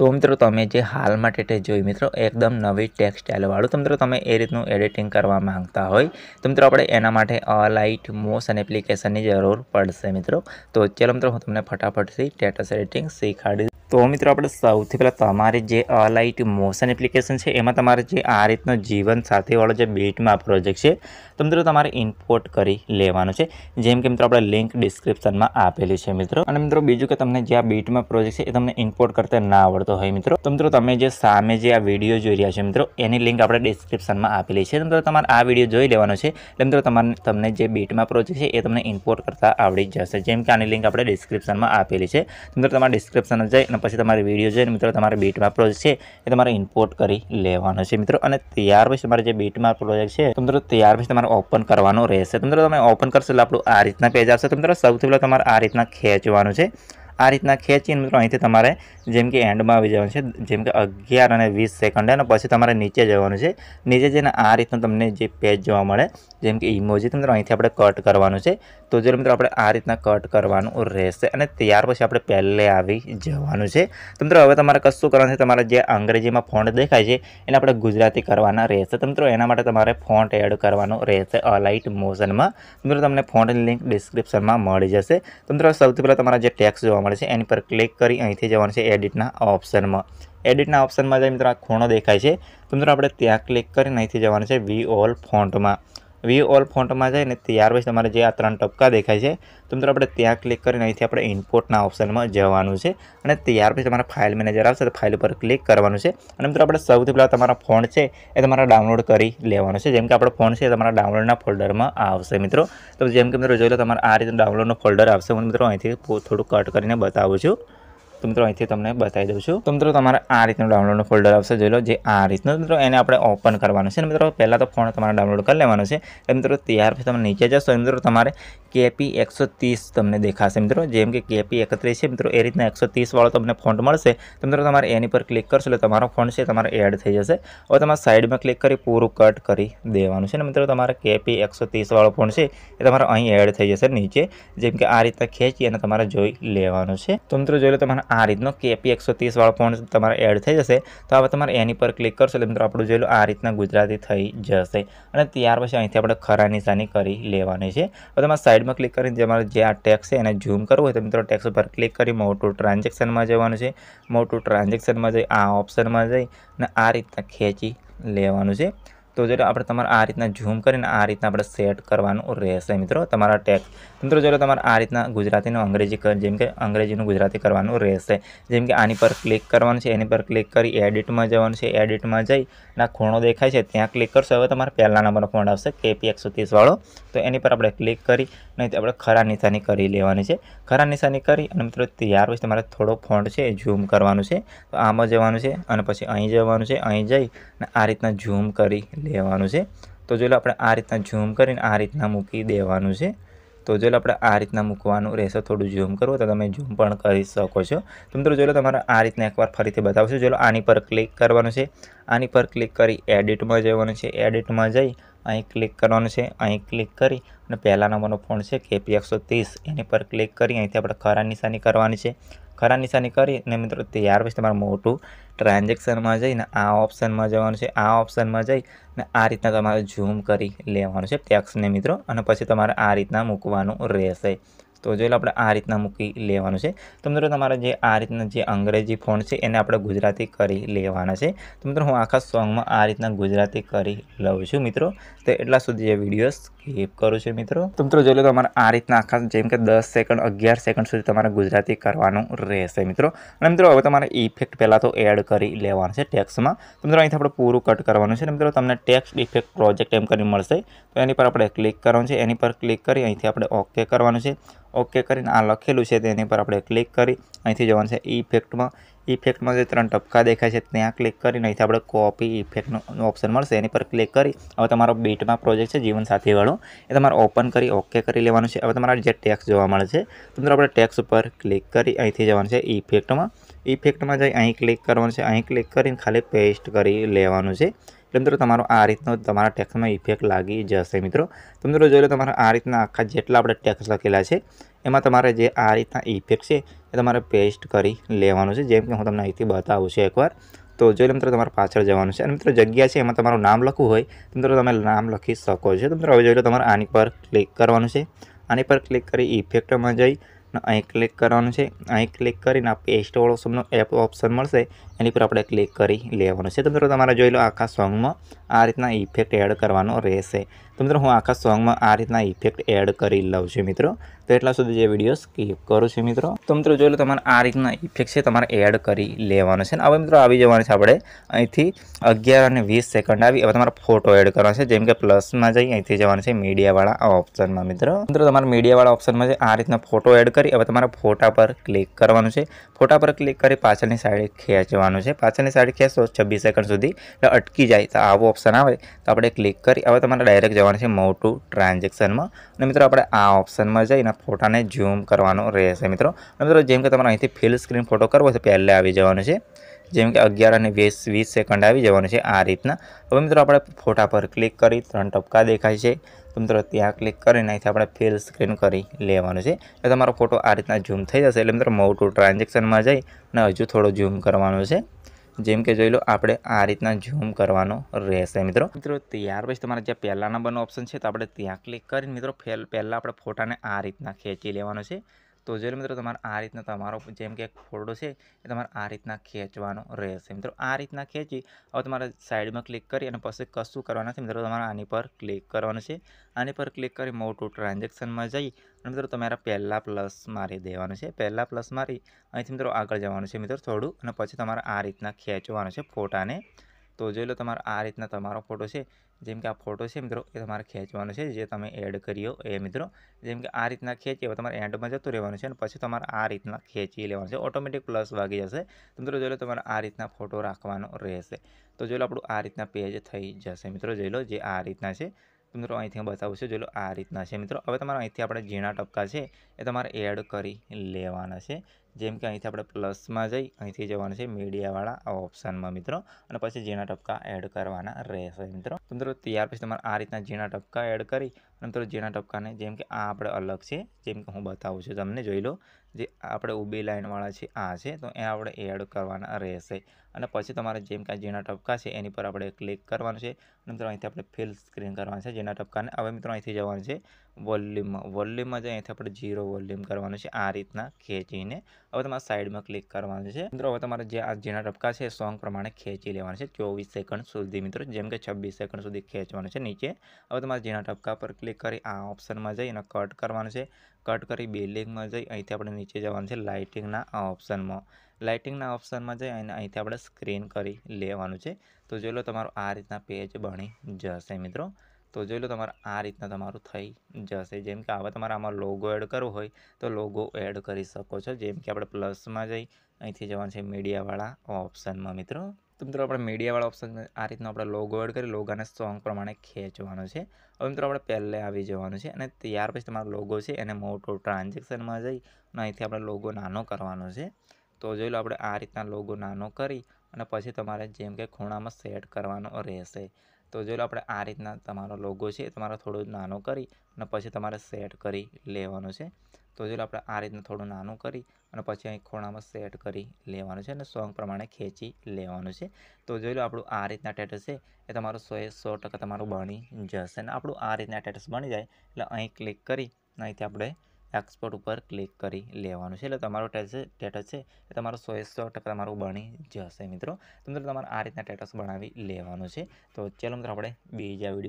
તો મિત્રો તમે જે હાલમાં ટેટે જોઈ મિત્રો એકદમ નવી ટેક્સટાઇલવાળું તો મિત્રો તમે એ રીતનું એડિટિંગ કરવા માંગતા હોય તો મિત્રો આપણે એના માટે અલાઇટ મોસ અને એપ્લિકેશનની જરૂર પડશે મિત્રો તો ચાલો મિત્રો હું તમને ફટાફટથી ટેટસ એડિટિંગ શીખાડી તો મિત્રો આપણે સૌથી પહેલાં તમારી જે અલાઇટ મોશન એપ્લિકેશન છે એમાં તમારે જે આ રીતનો જીવન સાથીવાળો જે બીટમાં પ્રોજેક્ટ છે તો મિત્રો તમારે ઇમ્પોર્ટ કરી લેવાનો છે જેમ કે મિત્રો આપણે લિંક ડિસ્ક્રિપ્શનમાં આપેલી છે મિત્રો અને મિત્રો બીજું કે તમને જે આ બીટમાં પ્રોજેક્ટ છે એ તમને ઇમ્પોર્ટ કરતા ના આવડતું થતો હોય મિત્રો તો મિત્રો તમે જે સામે જે આ વિડીયો જોઈ રહ્યા છો મિત્રો એની લિંક આપણે ડિસ્ક્રિપ્શનમાં આપેલી છે મિત્રો તમારે આ વિડીયો જોઈ લેવાનો છે એટલે મિત્રો તમારે તમને જે બીટમાં પ્રોજેક્ટ છે એ તમને ઇમ્પોર્ટ કરતા આવડી જશે જેમ કે આની લિંક આપણે ડિસ્ક્રિપ્શનમાં આપેલી છે મિત્રો તમારે ડિસ્ક્રિપ્શનમાં જાય અને પછી તમારે વિડીયો જોઈને મિત્રો તમારે બીટમાં પ્રોજેક્ટ છે એ તમારે ઇમ્પોર્ટ કરી લેવાનો છે મિત્રો અને ત્યાર પછી તમારે જે બીટમાં પ્રોજેક્ટ છે તો મિત્રો ત્યાર પછી તમારે ઓપન કરવાનો રહેશે તો મિત્રો તમે ઓપન કરશો એટલે આપણું આ રીતના પેજ આવશે તો મિત્રો સૌથી પહેલાં તમારે આ રીતના ખેંચવાનું છે આ રીતના ખેંચીને મિત્રો અહીંથી તમારે જેમ કે એન્ડમાં આવી જવાનું છે જેમ કે અગિયાર અને વીસ સેકન્ડ અને પછી તમારે નીચે જવાનું છે નીચે જઈને આ રીતનું તમને જે પેજ જોવા મળે જેમ કે ઇમોજી મિત્રો અહીંથી આપણે કટ કરવાનું છે તો જો મિત્રો આપણે આ રીતના કટ કરવાનું રહેશે અને ત્યાર પછી આપણે પહેલે આવી જવાનું છે તો મિત્રો હવે તમારે કશું કરવાનું છે તમારે જે અંગ્રેજીમાં ફોન્ટ દેખાય છે એને આપણે ગુજરાતી કરવાના રહેશે તો મિત્રો એના માટે તમારે ફોન્ટ એડ કરવાનું રહેશે અલાઇટ મોશનમાં મિત્રો તમને ફોન્ટની લિંક ડિસ્ક્રિપ્શનમાં મળી જશે તો મિત્રો સૌથી પહેલાં તમારા જે ટેક્સ જોવા મળે છે એની પર ક્લિક કરી અહીંથી જવાનું છે એડિટના ઓપ્શનમાં એડિટના ઓપ્શનમાં જઈ મિત્રો આ ખૂણો દેખાય છે તો મિત્રો આપણે ત્યાં ક્લિક કરીને અહીંથી જવાનું છે વી ઓલ ફોન્ટમાં વી ઓલ ફોન્ટમાં જઈને ત્યાર પછી તમારે જે આ ત્રણ ટપકા દેખાય છે તો મિત્રો આપણે ત્યાં ક્લિક કરીને અહીંથી આપણે ઇમ્પોર્ટના ઓપ્શનમાં જવાનું છે અને ત્યાર પછી તમારા ફાઇલ મેનેજર આવશે તો ફાઇલ ઉપર ક્લિક કરવાનું છે અને મિત્રો આપણે સૌથી પહેલાં તમારા ફોન છે એ તમારા ડાઉનલોડ કરી લેવાનો છે જેમ કે આપણો ફોન છે એ તમારા ડાઉનલોડના ફોલ્ડરમાં આવશે મિત્રો તો જેમ કે મિત્રો જોઈ લો તમારે આ રીતે ડાઉનલોડનો ફોલ્ડર આવશે હું મિત્રો અહીંથી થોડું કટ કરીને બતાવું છું તો મિત્રો અહીંથી તમને બતાવી દઉં છું તો મિત્રો તમારે આ રીતનું ડાઉનલોડનું ફોલ્ડર આવશે જોઈ લો જે આ રીતનું મિત્રો એને આપણે ઓપન કરવાનું છે મિત્રો પહેલાં તો ફોન તમારે ડાઉનલોડ કરી લેવાનો છે એટલે મિત્રો ત્યાર પછી તમે નીચે જશો મિત્રો તમારે કેપી એકસો તમને દેખાશે મિત્રો જેમ કે કેપી એકત્રીસ છે મિત્રો એ રીતના એકસો વાળો તમને ફોન્ટ મળશે તો મિત્રો તમારે એની પર ક્લિક કરશો એટલે તમારો ફોન છે તમારે એડ થઈ જશે હવે તમારે સાઈડમાં ક્લિક કરી પૂરું કટ કરી દેવાનું છે ને મિત્રો તમારે કેપી એકસો વાળો ફોન છે એ તમારે અહીં એડ થઈ જશે નીચે જેમ કે આ રીતના ખેંચી અને તમારે જોઈ લેવાનું છે તો મિત્રો જોઈ લો તમારા આ રીતનો કેપી એકસો વાળો ફોન તમારે એડ થઈ જશે તો હવે તમારે એની પર ક્લિક કરશો એટલે મિત્રો આપણું જોયેલું આ રીતના ગુજરાતી થઈ જશે અને ત્યાર પછી અહીંથી આપણે ખરા નિશાની કરી લેવાની છે હવે તમારે સાઈડમાં ક્લિક કરીને તમારે જે આ ટેક્સ છે એને ઝૂમ કરવું હોય તો મિત્રો ટેક્સ ઉપર ક્લિક કરી મોટું ટ્રાન્ઝેક્શનમાં જવાનું છે મોટું ટ્રાન્ઝેક્શનમાં જઈ આ ઓપ્શનમાં જઈ અને આ રીતના ખેંચી લેવાનું છે તો જો આપણે તમારે આ રીતના ઝૂમ કરીને આ રીતના આપણે સેટ કરવાનું રહેશે મિત્રો તમારા ટેક મિત્રો જો તમારે આ રીતના ગુજરાતીનું અંગ્રેજી જેમ કે અંગ્રેજીનું ગુજરાતી કરવાનું રહેશે જેમ કે આની પર ક્લિક કરવાનું છે એની પર ક્લિક કરી એડિટમાં જવાનું છે એડિટમાં જઈ ના ખૂણો દેખાય છે ત્યાં ક્લિક કરશો હવે તમારે પહેલાં નંબરનો ફોન આવશે કેપી એકસો વાળો તો એની પર આપણે ક્લિક કરી નહીં આપણે ખરા નિશાની કરી લેવાની છે ખરા નિશાની કરી અને મિત્રો ત્યાર પછી તમારે થોડો ફોન્ટ છે ઝૂમ કરવાનું છે તો આમાં જવાનું છે અને પછી અહીં જવાનું છે અહીં જઈ અને આ રીતના ઝૂમ કરી દેવાનું છે તો જો આપણે આ રીતના ઝૂમ કરીને આ રીતના મૂકી દેવાનું છે તો જો આપણે આ રીતના મૂકવાનું રહેશે થોડું ઝૂમ કરવું તો તમે ઝૂમ પણ કરી શકો છો તો મિત્રો જો તમારે આ રીતના એકવાર ફરીથી બતાવશો જો આની પર ક્લિક કરવાનું છે આની પર ક્લિક કરી એડિટમાં જવાનું છે એડિટમાં જઈ અહીં ક્લિક કરવાનું છે અહીં ક્લિક કરી અને પહેલા નંબરનો ફોન છે કેપી એકસો ત્રીસ એની પર ક્લિક કરી અહીંથી આપણે ખરા નિશાની કરવાની છે ખરા નિશાની કરીને મિત્રો ત્યાર પછી તમારે મોટું ટ્રાન્ઝેક્શનમાં જઈને આ ઓપ્શનમાં જવાનું છે આ ઓપ્શનમાં જઈ અને આ રીતના તમારે ઝૂમ કરી લેવાનું છે ટેક્સને મિત્રો અને પછી તમારે આ રીતના મૂકવાનું રહેશે તો જોઈ લો આપણે આ રીતના મૂકી લેવાનું છે તો મિત્રો તમારા જે આ રીતના જે અંગ્રેજી ફોન છે એને આપણે ગુજરાતી કરી લેવાના છે તો મિત્રો હું આખા સોંગમાં આ રીતના ગુજરાતી કરી લઉં છું મિત્રો તો એટલા સુધી જે વિડીયો સ્કીપ કરું છું મિત્રો તો મિત્રો જોઈ લો તમારે આ રીતના આખા જેમ કે દસ સેકન્ડ અગિયાર સેકન્ડ સુધી તમારે ગુજરાતી કરવાનું રહેશે મિત્રો અને મિત્રો હવે તમારે ઇફેક્ટ પહેલાં તો એડ કરી લેવાનું છે ટેક્સમાં તો મિત્રો અહીંથી આપણે પૂરું કટ કરવાનું છે મિત્રો તમને ટેક્સ ઇફેક્ટ પ્રોજેક્ટ એમ કરીને મળશે તો એની પર આપણે ક્લિક કરવાનું છે એની પર ક્લિક કરી અહીંથી આપણે ઓકે કરવાનું છે ઓકે કરીને આ લખેલું છે તેની પર આપણે ક્લિક કરી અહીંથી જવાનું છે ઇફેક્ટમાં ઇફેક્ટમાં જે ત્રણ ટપકા દેખાય છે ત્યાં ક્લિક કરીને અહીંથી આપણે કોપી ઇફેક્ટનું ઓપ્શન મળશે એની પર ક્લિક કરી હવે તમારો બીટમાં પ્રોજેક્ટ છે જીવનસાથીવાળો એ તમારે ઓપન કરી ઓકે કરી લેવાનું છે હવે તમારા જે ટેક્સ જોવા મળે છે તો આપણે ટેક્સ ઉપર ક્લિક કરી અહીંથી જવાનું છે ઇફેક્ટમાં ઇફેક્ટમાં જઈ અહીં ક્લિક કરવાનું છે અહીં ક્લિક કરીને ખાલી પેસ્ટ કરી લેવાનું છે એટલે મિત્રો તમારો આ રીતનો તમારા ટેક્સમાં ઇફેક્ટ લાગી જશે મિત્રો તો મિત્રો જોઈ લો તમારા આ રીતના આખા જેટલા આપણે ટેક્સ લખેલા છે એમાં તમારે જે આ રીતના ઇફેક્ટ છે એ તમારે પેસ્ટ કરી લેવાનું છે જેમ કે હું તમને અહીંથી બતાવું છું એકવાર તો જોઈ લો મિત્રો તમારે પાછળ જવાનું છે અને મિત્રો જગ્યા છે એમાં તમારું નામ લખવું હોય તો મિત્રો તમે નામ લખી શકો છો તો મિત્રો હવે જોઈ લો તમારે આની પર ક્લિક કરવાનું છે આની પર ક્લિક કરી ઇફેક્ટમાં જઈ અહીં ક્લિક કરવાનું છે અહીં ક્લિક કરીને આ પેસ્ટવાળો ઓપ્શનનો એપ ઓપ્શન મળશે એની પર આપણે ક્લિક કરી લેવાનું છે તો મિત્રો તમારે જોઈ લો આખા સોંગમાં આ રીતના ઇફેક્ટ એડ કરવાનો રહેશે તો મિત્રો હું આખા સોંગમાં આ રીતના ઇફેક્ટ એડ કરી લઉં છું મિત્રો તો એટલા સુધી જે વિડીયો સ્કીપ કરું છું મિત્રો તો મિત્રો જોઈ લો તમારે આ રીતના ઇફેક્ટ છે તમારે એડ કરી લેવાનો છે હવે મિત્રો આવી જવાનું છે આપણે અહીંથી અગિયાર અને વીસ સેકન્ડ આવી હવે તમારે ફોટો એડ કરવાનો છે જેમ કે પ્લસમાં જઈ અહીંથી જવાનું છે મીડિયાવાળા ઓપ્શનમાં મિત્રો મિત્રો તમારે મીડિયાવાળા ઓપ્શનમાં છે આ રીતના ફોટો એડ કરી હવે તમારા ફોટા પર ક્લિક કરવાનું છે ફોટા પર ક્લિક કરી પાછળની સાઈડે ખેંચવાનું કરવાનું છે પાછળની સાઈડ ખેંચો છવ્વીસ સેકન્ડ સુધી એટલે અટકી જાય તો આવો ઓપ્શન આવે તો આપણે ક્લિક કરી હવે તમારે ડાયરેક્ટ જવાનું છે મોટું ટ્રાન્ઝેક્શનમાં અને મિત્રો આપણે આ ઓપ્શનમાં જઈને ફોટાને ઝૂમ કરવાનો રહેશે મિત્રો મિત્રો જેમ કે તમારે અહીંથી ફિલ સ્ક્રીન ફોટો કરવો છે પહેલે આવી જવાનું છે જેમ કે અગિયાર અને વીસ વીસ સેકન્ડ આવી જવાનું છે આ રીતના હવે મિત્રો આપણે ફોટા પર ક્લિક કરી ત્રણ ટપકા દેખાય છે તો મિત્રો ત્યાં ક્લિક કરીને અહીંથી આપણે ફિલ સ્ક્રીન કરી લેવાનું છે એટલે તમારો ફોટો આ રીતના ઝૂમ થઈ જશે એટલે મિત્રો મોટું ટ્રાન્ઝેક્શનમાં જઈ અને હજુ થોડો ઝૂમ કરવાનું છે જેમ કે જોઈ લો આપણે આ રીતના ઝૂમ કરવાનો રહેશે મિત્રો મિત્રો ત્યાર પછી તમારે જ્યાં પહેલા નંબરનો ઓપ્શન છે તો આપણે ત્યાં ક્લિક કરીને મિત્રો પહેલાં આપણે ફોટાને આ રીતના ખેંચી લેવાનો છે તો જો મિત્રો તમારે આ રીતના તમારો જેમ કે એક ફોટો છે એ તમારે આ રીતના ખેંચવાનો રહેશે મિત્રો આ રીતના ખેંચી હવે તમારે સાઈડમાં ક્લિક કરી અને પછી કશું કરવાના છે મિત્રો તમારે આની પર ક્લિક કરવાનું છે આની પર ક્લિક કરી મોટું ટ્રાન્ઝેક્શનમાં જઈ અને મિત્રો તમારા પહેલાં પ્લસ મારી દેવાનું છે પહેલાં પ્લસ મારી અહીંથી મિત્રો આગળ જવાનું છે મિત્રો થોડું અને પછી તમારે આ રીતના ખેંચવાનું છે ફોટાને તો જોઈ લો તમારો આ રીતના તમારો ફોટો છે જેમ કે આ ફોટો છે મિત્રો એ તમારે ખેંચવાનો છે જે તમે એડ કર્યો એ મિત્રો જેમ કે આ રીતના ખેંચી હવે તમારે એન્ડમાં જતું રહેવાનું છે અને પછી તમારે આ રીતના ખેંચી લેવાનું છે ઓટોમેટિક પ્લસ વાગી જશે તો મિત્રો જોઈ લો તમારે આ રીતના ફોટો રાખવાનો રહેશે તો જોઈ લો આપણું આ રીતના પેજ થઈ જશે મિત્રો જોઈ લો જે આ રીતના છે મિત્રો અહીંથી હું બતાવું છું જોઈ લો આ રીતના છે મિત્રો હવે તમારે અહીંથી આપણે ઝીણા ટપકા છે એ તમારે એડ કરી લેવાના છે જેમ કે અહીંથી આપણે પ્લસમાં જઈ અહીંથી જવાનું છે મીડિયાવાળા ઓપ્શનમાં મિત્રો અને પછી ઝીણા ટપકા એડ કરવાના રહેશે મિત્રો મિત્રો ત્યાર પછી તમારે આ રીતના ઝીણા ટપકા એડ કરી અને મિત્રો ઝીણા ટપકાને જેમ કે આ આપણે અલગ છે જેમ કે હું બતાવું છું તમને જોઈ લો જે આપણે ઊભી લાઇનવાળા છે આ છે તો એ આપણે એડ કરવાના રહેશે અને પછી તમારે જેમ કે જેના ટપકા છે એની પર આપણે ક્લિક કરવાનું છે અને મિત્રો અહીંથી આપણે ફિલ સ્ક્રીન કરવાનું છે જેના ટપકાને હવે મિત્રો અહીંથી જવાનું છે વોલ્યુમમાં વોલ્યુમમાં જઈ અહીંથી આપણે ઝીરો વોલ્યુમ કરવાનું છે આ રીતના ખેંચીને હવે તમારે સાઈડમાં ક્લિક કરવાનું છે મિત્રો હવે તમારે જે આ જેના ટપકા છે સોંગ પ્રમાણે ખેંચી લેવાનું છે ચોવીસ સેકન્ડ સુધી મિત્રો જેમ કે છવ્વીસ સેકન્ડ સુધી ખેંચવાનું છે નીચે હવે તમારે જેના ટપકા પર ક્લિક કરી આ ઓપ્શનમાં જઈ અને કટ કરવાનું છે કટ કરી બિલ્ડિંગમાં જઈ અહીંથી આપણે નીચે જવાનું છે લાઇટિંગના આ ઓપ્શનમાં લાઇટિંગના ઓપ્શનમાં જઈ અને અહીંથી આપણે સ્ક્રીન કરી લેવાનું છે તો જોઈ લો તમારું આ રીતના પેજ બની જશે મિત્રો તો જોઈ લો તમારે આ રીતના તમારું થઈ જશે જેમ કે હવે તમારે આમાં લોગો એડ કરવો હોય તો લોગો એડ કરી શકો છો જેમ કે આપણે પ્લસમાં જઈ અહીંથી જવાનું છે મીડિયાવાળા ઓપ્શનમાં મિત્રો તો મિત્રો આપણે મીડિયાવાળા ઓપ્શન આ રીતનો આપણે લોગો એડ કરી લોગાને સોંગ પ્રમાણે ખેંચવાનો છે હવે મિત્રો આપણે પહેલે આવી જવાનું છે અને ત્યાર પછી તમારો લોગો છે એને મોટો ટ્રાન્ઝેક્શનમાં જઈ અને અહીંથી આપણે લોગો નાનો કરવાનો છે તો જોઈ લો આપણે આ રીતના લોગો નાનો કરી અને પછી તમારે જેમ કે ખૂણામાં સેટ કરવાનો રહેશે તો જોઈ લો આપણે આ રીતના તમારો લોગો છે તમારો થોડો નાનો કરી અને પછી તમારે સેટ કરી લેવાનો છે તો જો આપણે આ રીતના થોડું નાનું કરી અને પછી અહીં ખૂણામાં સેટ કરી લેવાનું છે અને સોંગ પ્રમાણે ખેંચી લેવાનું છે તો જોઈ લો આપણું આ રીતના ટેટસ છે એ તમારું સો એ સો ટકા તમારું બની જશે અને આપણું આ રીતના ટેટસ બની જાય એટલે અહીં ક્લિક કરી અહીંથી આપણે એક્સપોર્ટ ઉપર ક્લિક કરી લેવાનું છે એટલે તમારો ટેટસ છે એ તમારું સો એ સો ટકા તમારું બની જશે મિત્રો તો મિત્રો તમારે આ રીતના ટેટસ બનાવી લેવાનું છે તો ચાલો મિત્રો આપણે બીજા વિડીયો